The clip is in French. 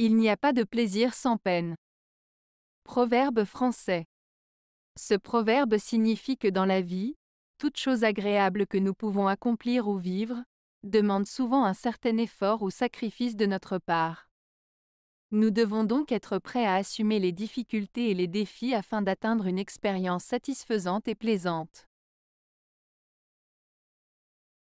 Il n'y a pas de plaisir sans peine. Proverbe français. Ce proverbe signifie que dans la vie, toute chose agréable que nous pouvons accomplir ou vivre, demande souvent un certain effort ou sacrifice de notre part. Nous devons donc être prêts à assumer les difficultés et les défis afin d'atteindre une expérience satisfaisante et plaisante.